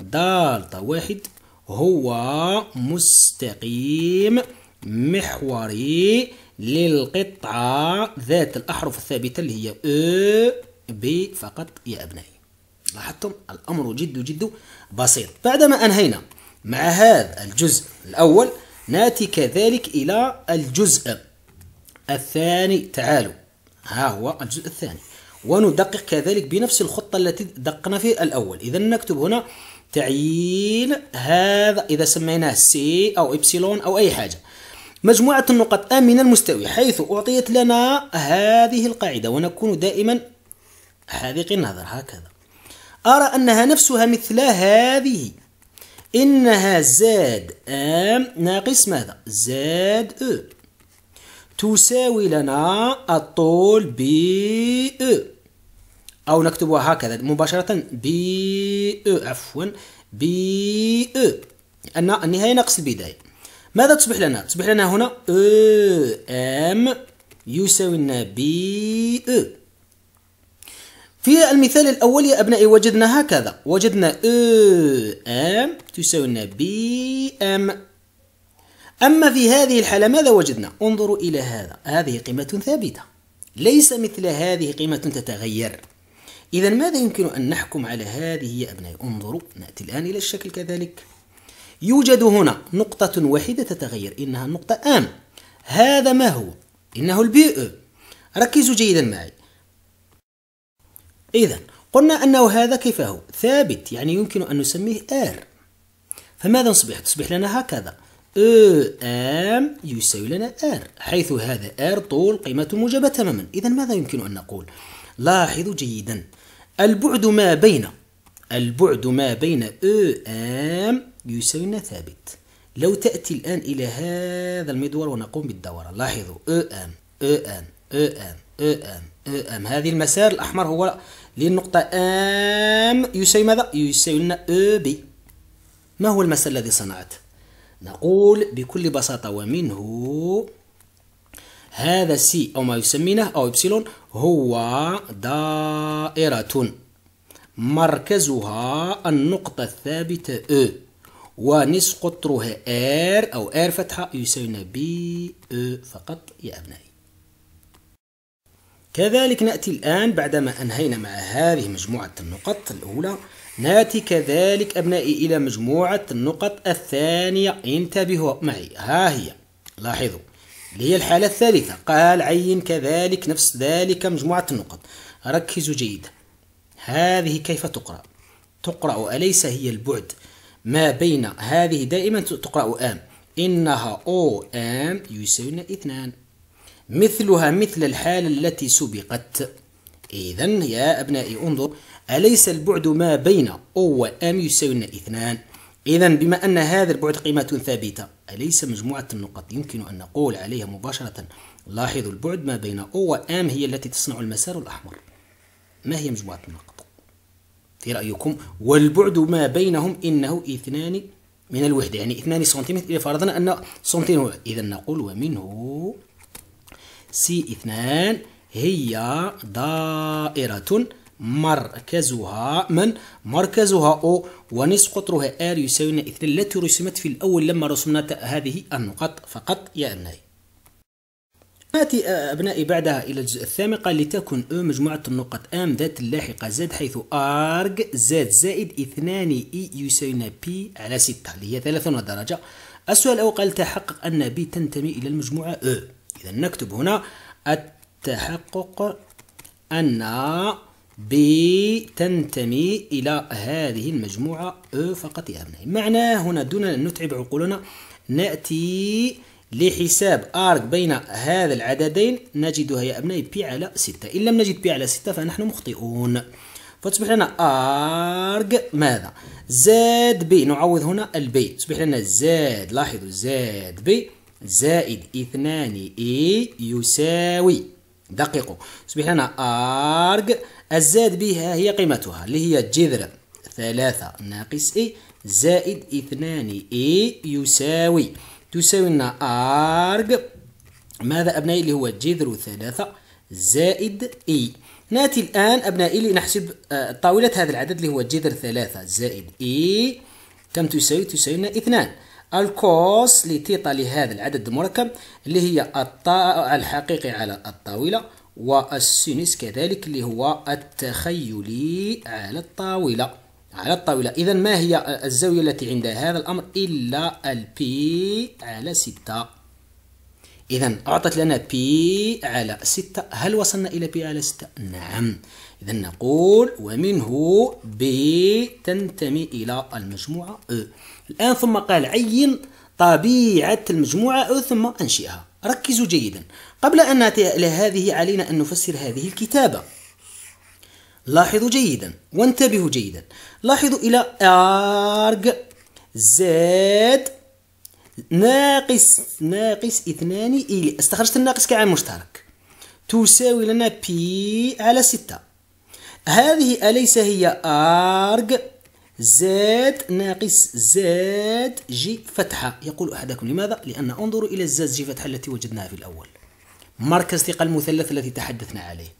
دالتا واحد هو مستقيم محوري للقطعة ذات الأحرف الثابتة اللي هي أ ب فقط يا أبنائي لاحظتم الأمر جد جد بسيط بعدما أنهينا مع هذا الجزء الأول ناتي كذلك إلى الجزء الثاني تعالوا ها هو الجزء الثاني وندقق كذلك بنفس الخطة التي دقنا في الأول إذا نكتب هنا تعيين هذا إذا سميناه سي أو إبسلون أو أي حاجة مجموعة النقط A من المستوي حيث أعطيت لنا هذه القاعدة ونكون دائما حاذق النظر هكذا أرى أنها نفسها مثل هذه إنها زاد أم ناقص ماذا؟ زاد أ e. تساوي لنا الطول بي أو e. أو نكتبها هكذا مباشرة بي أ e، عفوا بي أ أن النهاية ناقص البداية ماذا تصبح لنا؟ تصبح لنا هنا او e ام يساوي لنا بي او e. في المثال الأول يا أبنائي وجدنا هكذا وجدنا او e ام تساوي لنا بي ام أما في هذه الحالة ماذا وجدنا؟ انظروا إلى هذا هذه قيمة ثابتة ليس مثل هذه قيمة تتغير إذا ماذا يمكن أن نحكم على هذه يا أبنائي؟ انظروا نأتي الآن إلى الشكل كذلك يوجد هنا نقطة واحدة تتغير إنها النقطة أم هذا ما هو إنه البي أو ركزوا جيدا معي إذا قلنا أنه هذا كيف هو ثابت يعني يمكن أن نسميه آر فماذا نصبح؟ تصبح لنا هكذا أو أم يساوي لنا آر حيث هذا آر طول قيمة موجبة تماما إذا ماذا يمكن أن نقول؟ لاحظوا جيدا البعد ما بين البعد ما بين أو أم يساوي ثابت لو تأتي الآن إلى هذا المدور ونقوم بالدورة لاحظوا أو أم أو أم أو أم أو أم أو أم هذه المسار الأحمر هو للنقطة أم يساوي ماذا؟ يساوي لنا أو بي ما هو المسار الذي صنعته؟ نقول بكل بساطة ومنه هذا سي أو ما يسمينه أو إبسيلون هو دائرة مركزها النقطة الثابتة أو ونسقط قطرها R أو R فتحة يساوينا بي أو فقط يا أبنائي كذلك نأتي الآن بعدما أنهينا مع هذه مجموعة النقط الأولى نأتي كذلك أبنائي إلى مجموعة النقط الثانية انتبهوا معي ها هي لاحظوا اللي هي الحالة الثالثة قال عين كذلك نفس ذلك مجموعة النقط ركزوا جيدا هذه كيف تقرأ تقرأ أليس هي البعد ما بين هذه دائما تقرأ أم إنها أو أم يساوي اثنان مثلها مثل الحالة التي سبقت إذا يا أبنائي انظر أليس البعد ما بين أو وأم يساوي اثنان إذا بما أن هذا البعد قيمة ثابتة أليس مجموعة النقط يمكن أن نقول عليها مباشرة لاحظوا البعد ما بين أو وأم هي التي تصنع المسار الأحمر ما هي مجموعة النقط في رأيكم والبعد ما بينهم إنه اثنان من الوحدة يعني اثنان سنتيمتر إذا فرضنا أن سنتيمتر إذا نقول ومنه سي اثنان هي دائرة مركزها من مركزها او ونصف قطرها ار يساوي اثنان التي رسمت في الاول لما رسمنا هذه النقط فقط يا ابنائي ناتي آه، أبنائي بعدها إلى الجزء الثامن قال لتكن أو مجموعة النقط أم ذات اللاحقة زد حيث أرج زد زائد اثنان إي يساوينا بي على ستة اللي هي 30 درجة السؤال الأول قال تحقق أن بي تنتمي إلى المجموعة أو إذا نكتب هنا التحقق أن بي تنتمي إلى هذه المجموعة أو فقط يا أبنائي معناه هنا دون أن نتعب عقولنا نأتي لحساب آرك بين هذا العددين نجدها يا أبنائي بي على 6 إن لم نجد بي على 6 فنحن مخطئون فتصبح لنا آرك ماذا زاد بي نعوض هنا البي تصبح لنا زاد لاحظوا زاد بي زائد اثنان اي e يساوي دققوا تصبح لنا آرك الزاد بها هي قيمتها اللي هي جذر 3 ناقص اي e زائد اثنان اي e يساوي تساوي لنا أرج ماذا أبنائي اللي هو جذر ثلاثة زائد إي نأتي الآن أبنائي لنحسب آه، طاولة هذا العدد اللي هو جذر ثلاثة زائد إي كم تساوي؟ تساوي لنا اثنان الكوس لتيتا لهذا العدد المركب اللي هي الطا... الحقيقي على الطاولة والسينس كذلك اللي هو التخيلي على الطاولة على الطاولة إذا ما هي الزاوية التي عند هذا الأمر إلا البي على ستة إذا أعطت لنا بي على ستة هل وصلنا إلى بي على ستة؟ نعم إذا نقول ومنه بي تنتمي إلى المجموعة أو الآن ثم قال عين طبيعة المجموعة أو ثم أنشئها ركزوا جيدا قبل أن نأتي إلى هذه علينا أن نفسر هذه الكتابة لاحظوا جيدا وانتبهوا جيدا لاحظوا إلى أرج زاد ناقص ناقص اثنان إلي e. استخرجت الناقص كعامل مشترك تساوي لنا بي على ستة هذه أليس هي أرج زاد ناقص زاد جي فتحة يقول أحدكم لماذا؟ لأن انظروا إلى الزاد جي فتحة التي وجدناها في الأول مركز ثقل المثلث الذي تحدثنا عليه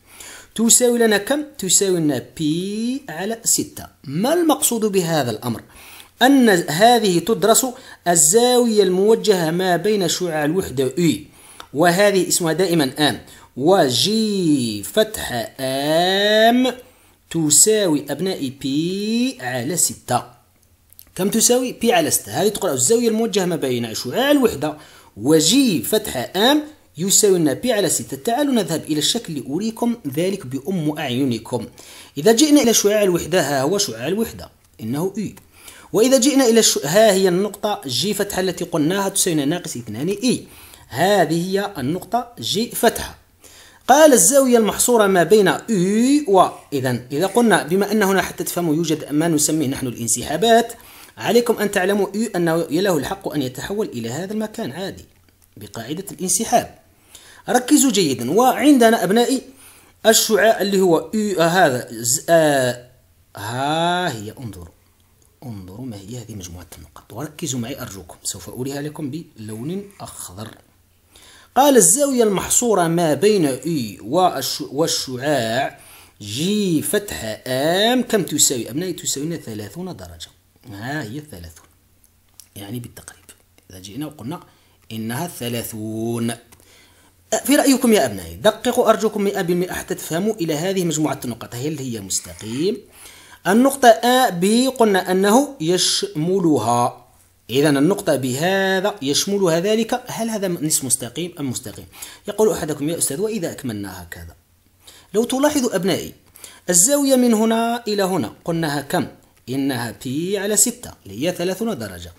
تساوي لنا كم؟ تساوي لنا بي على 6 ما المقصود بهذا الأمر؟ أن هذه تدرس الزاوية الموجهة ما بين شعاع الوحدة إي e، وهذه اسمها دائما آم وجي فتحة آم تساوي أبنائي بي على 6 كم تساوي؟ بي على 6 هذه تقرأ الزاوية الموجهة ما بين شعاع الوحدة وجي فتحة آم يساوي لنا بي على 6 تعالوا نذهب إلى الشكل لأريكم ذلك بأم أعينكم إذا جئنا إلى شعاع الوحدة ها هو شعاع الوحدة إنه إي وإذا جئنا إلى ش... ها هي النقطة جي فتحة التي قلناها تساوي لنا ناقص 2 إي هذه هي النقطة جي فتحة قال الزاوية المحصورة ما بين إي و إذا إذا قلنا بما أن هنا حتى تفهموا يوجد ما نسميه نحن الانسحابات عليكم أن تعلموا إي أنه له الحق أن يتحول إلى هذا المكان عادي بقاعدة الانسحاب ركزوا جيدا وعندنا أبنائي الشعاع اللي هو آه، هذا ها هي انظروا انظروا ما هي هذه مجموعة النقط وركزوا معي أرجوكم سوف أريها لكم بلون أخضر قال الزاوية المحصورة ما بين إي والشعاع جي فتحة آم كم تساوي أبنائي تساوي ثلاثون درجة ها هي الثلاثون يعني بالتقريب إذا جئنا وقلنا إنها الثلاثون في رأيكم يا أبنائي دققوا أرجوكم 100% حتى تفهموا إلى هذه مجموعة النقط هل هي مستقيم النقطة أ ب قلنا أنه يشملها إذا النقطة بهذا يشملها ذلك هل هذا نصف مستقيم أم مستقيم يقول أحدكم يا أستاذ وإذا أكملنا هكذا لو تلاحظوا أبنائي الزاوية من هنا إلى هنا قلناها كم إنها بي على 6 اللي هي 30 درجة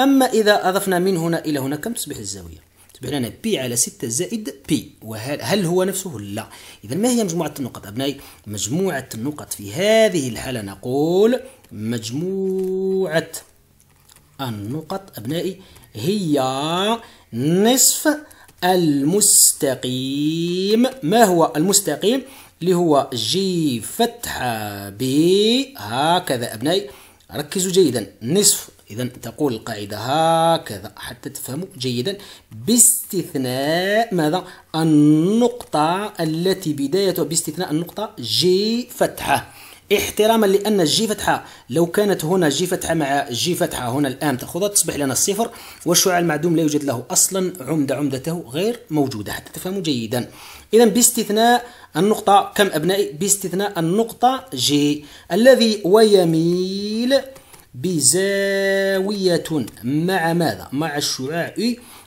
أما إذا أضفنا من هنا إلى هنا كم تصبح الزاوية؟ تصبح لنا بي على 6 زائد بي وهل هل هو نفسه؟ لا إذا ما هي مجموعة النقط أبنائي؟ مجموعة النقط في هذه الحالة نقول مجموعة النقط أبنائي هي نصف المستقيم ما هو المستقيم؟ اللي هو جي فتحة بي هكذا أبنائي ركزوا جيدا نصف إذا تقول القاعدة هكذا حتى تفهموا جيدا باستثناء ماذا النقطة التي بدايتها باستثناء النقطة جي فتحة احتراما لان جي فتحه لو كانت هنا جي فتحه مع جي فتحه هنا الان تاخذها تصبح لنا الصفر والشعاع المعدوم لا يوجد له اصلا عمده عمدته غير موجوده حتى تفهموا جيدا اذا باستثناء النقطه كم ابنائي باستثناء النقطه جي الذي ويميل بزاوية مع ماذا؟ مع الشعاع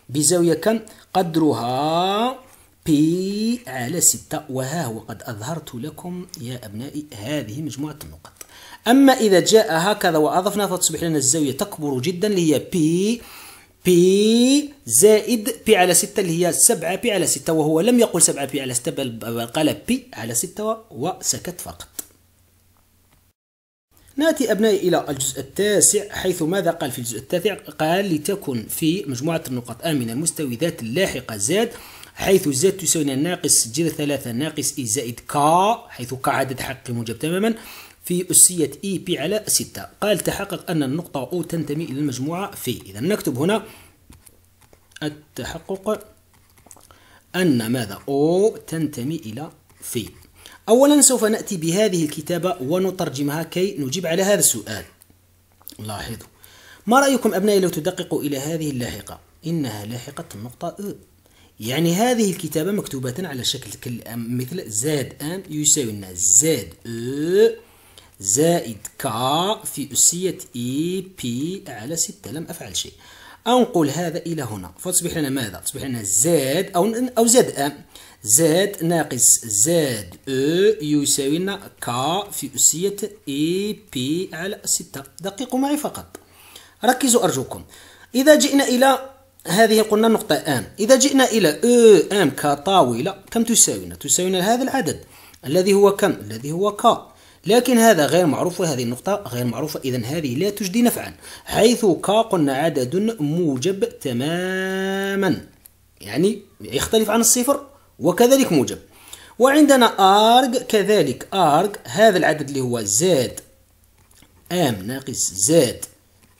بزاوية كم؟ قدرها بي على ستة وها هو قد أظهرت لكم يا أبنائي هذه مجموعة النقط أما إذا جاء هكذا وأضفنا فتصبح لنا الزاوية تكبر جدا اللي هي بي بي زائد بي على 6 اللي هي 7 بي على 6 وهو لم يقل 7 بي على 6 بل قال بي على 6 وسكت فقط ناتي أبنائي إلى الجزء التاسع حيث ماذا قال في الجزء التاسع قال لتكن في مجموعة النقط آ من المستوي ذات اللاحقة زاد حيث زاد تساوي ناقص جذر ثلاثة ناقص إي e زائد كا حيث كا عدد حقيقي موجب تماما في أسية إي e بي على ستة قال تحقق أن النقطة أو تنتمي إلى المجموعة في إذا نكتب هنا التحقق أن ماذا أو تنتمي إلى في أولا سوف نأتي بهذه الكتابة ونترجمها كي نجيب على هذا السؤال لاحظوا ما رأيكم أبنائي لو تدققوا إلى هذه اللاحقة إنها لاحقة النقطة أ يعني هذه الكتابة مكتوبة على شكل مثل زاد أن يساوي لنا زاد أ زائد ك في أسية إي بي على ستة لم أفعل شيء أنقل هذا إلى هنا فتصبح لنا ماذا؟ تصبح لنا زاد أو أو زاد أم زاد ناقص زاد او e يساوي لنا كا في أسية اي بي على ستة دقيقوا معي فقط ركزوا أرجوكم إذا جئنا إلى هذه قلنا النقطة آن إذا جئنا إلى او ام كطاولة كم تساوينا؟ تساوينا هذا العدد الذي هو كم؟ الذي هو كا لكن هذا غير معروف وهذه النقطة غير معروفة إذا هذه لا تجدي نفعا حيث كا قلنا عدد موجب تماما يعني يختلف عن الصفر وكذلك موجب وعندنا ارج كذلك ارج هذا العدد اللي هو زد ام ناقص زد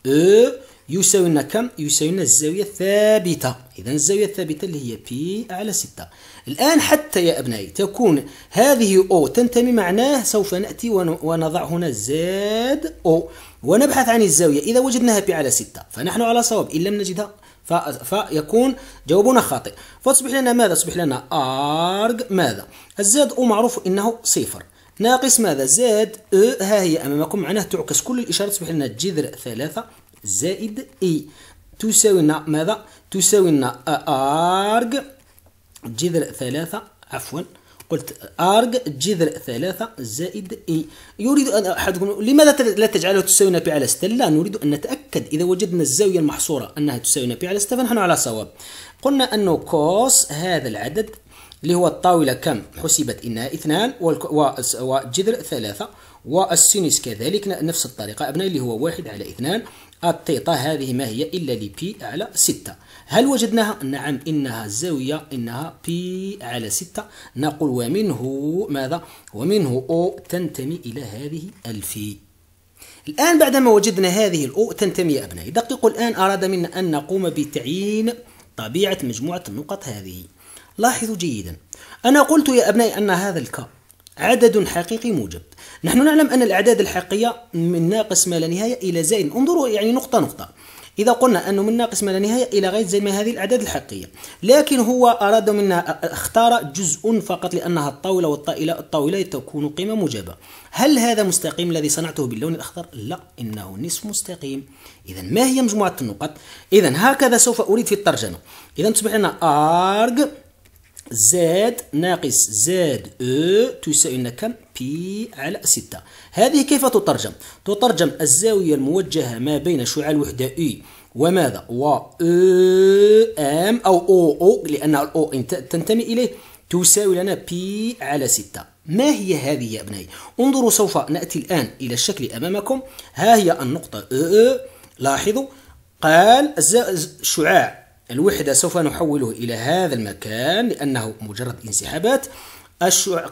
او e يساوي لنا كم؟ يساوي لنا الزاوية الثابتة، إذا الزاوية الثابتة اللي هي بي على 6. الآن حتى يا أبنائي تكون هذه أو تنتمي معناه سوف نأتي ونضع هنا زاد أو ونبحث عن الزاوية إذا وجدناها بي على 6 فنحن على صواب إن لم نجدها فيكون جوابنا خاطئ فتصبح لنا ماذا تصبح لنا أرج ماذا الزاد أو معروف إنه صفر ناقص ماذا زاد او ها هي أمامكم معناه تعكس كل الإشارات تصبح لنا جذر ثلاثة زائد إي تساوي لنا ماذا تساوي لنا أرج جذر ثلاثة عفوا قلت ارج جذر ثلاثة زائد اي يريد ان احدكم لماذا لا تجعله تساوي نبي على 6 لا نريد ان نتاكد اذا وجدنا الزاويه المحصوره انها تساوي نبي على 6 فنحن على صواب قلنا انه كوس هذا العدد اللي هو الطاولة كم حسبت إنها اثنان وجذر ثلاثة والسينس كذلك نفس الطريقة أبنائي اللي هو واحد على اثنان الثيتا هذه ما هي إلا لبي على ستة هل وجدناها؟ نعم إنها الزاوية إنها بي على 6 نقول ومنه ماذا؟ ومنه أو تنتمي إلى هذه الفي الآن بعدما وجدنا هذه الأو تنتمي يا أبنائي دقيقوا الآن أراد منا أن نقوم بتعيين طبيعة مجموعة النقط هذه لاحظوا جيدا أنا قلت يا أبنائي أن هذا الكا عدد حقيقي موجب نحن نعلم أن الأعداد الحقيقية من ناقص ما لا نهاية إلى زائد انظروا يعني نقطة نقطة إذا قلنا أنه من ناقص ما لا نهاية إلى غاية زي ما هذه الأعداد الحقيقية لكن هو أراد منها اختار جزء فقط لأنها الطاولة والطائلة الطاولة تكون قيمة موجبة هل هذا مستقيم الذي صنعته باللون الأخضر؟ لا إنه نصف مستقيم إذا ما هي مجموعة النقط؟ إذا هكذا سوف أريد في الترجمة إذا تصبح لنا أرج زاد ناقص زاد أو تساوي لنا كم؟ بي على 6 هذه كيف تترجم تترجم الزاوية الموجهة ما بين شعاع الوحدة اي وماذا و ام او او او لان الاو تنتمي اليه تساوي لنا بي على 6 ما هي هذه يا أبنائي؟ انظروا سوف نأتي الآن إلى الشكل أمامكم ها هي النقطة لاحظوا قال شعاع الوحدة سوف نحوله إلى هذا المكان لأنه مجرد انسحابات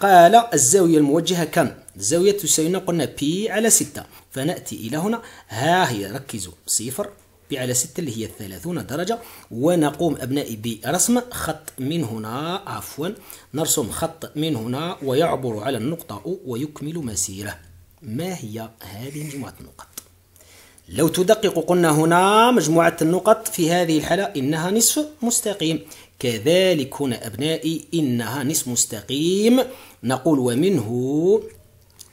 قال الزاوية الموجهة كم؟ الزاوية تساوينا قلنا بي على 6 فنأتي إلى هنا ها هي ركزوا صفر بي على 6 اللي هي 30 درجة ونقوم أبنائي برسم خط من هنا عفوا نرسم خط من هنا ويعبر على النقطة أو ويكمل مسيره ما هي هذه مجموعة النقط؟ لو تدقق قلنا هنا مجموعة النقط في هذه الحالة إنها نصف مستقيم كذلك هنا أبنائي إنها نصف مستقيم نقول ومنه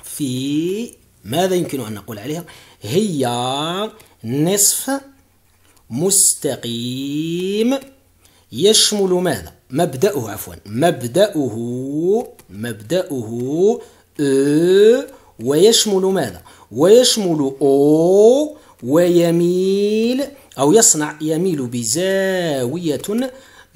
في ماذا يمكن أن نقول عليها هي نصف مستقيم يشمل ماذا مبدأه عفوا مبدأه مبدأه ويشمل ماذا ويشمل أو ويميل أو يصنع يميل بزاوية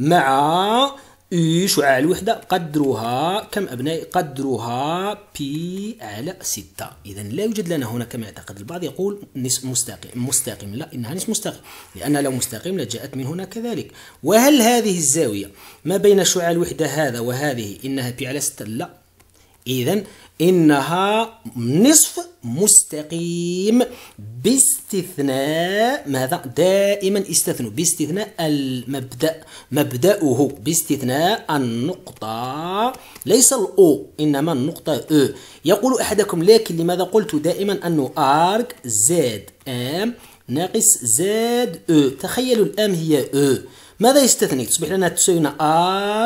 مع إيش وعاء الوحدة قدرها كم أبنائي قدرها بي على ستة إذا لا يوجد لنا هنا كما يعتقد البعض يقول نصف مستقيم مستقيم لا إنها نصف مستقيم لأن لو مستقيم لجاءت من هنا كذلك وهل هذه الزاوية ما بين شعاع الوحدة هذا وهذه إنها بي على ستة لا إذا إنها نصف مستقيم باستثناء ماذا دائما استثنوا باستثناء المبدأ مبدأه باستثناء النقطة ليس الأو إنما النقطة أو يقول أحدكم لكن لماذا قلت دائما أنه أرك زاد أم ناقص زاد أو تخيلوا الأم هي أو ماذا يستثني تصبح لنا تساوينا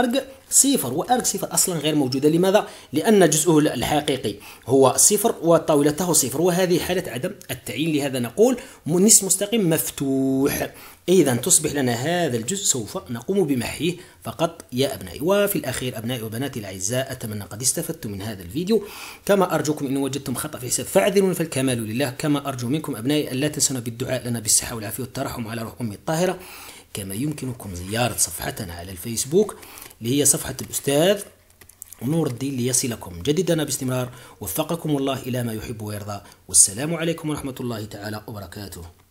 أرك صفر وارك صفر اصلا غير موجوده لماذا لان جزءه الحقيقي هو صفر وطاولته صفر وهذه حاله عدم التعيين لهذا نقول نصف مستقيم مفتوح إذا تصبح لنا هذا الجزء سوف نقوم بمحيه فقط يا أبنائي وفي الأخير أبنائي وبناتي الأعزاء أتمنى قد استفدتم من هذا الفيديو كما أرجوكم إن وجدتم خطأ في حساب فاعذرون فالكمال لله كما أرجو منكم أبنائي ألا تنسونا بالدعاء لنا بالصحة والعافية والترحم على روح أمي الطاهرة كما يمكنكم زيارة صفحتنا على الفيسبوك اللي هي صفحة الأستاذ ونور الدين ليصلكم جددنا باستمرار وفقكم الله إلى ما يحب ويرضى والسلام عليكم ورحمة الله تعالى وبركاته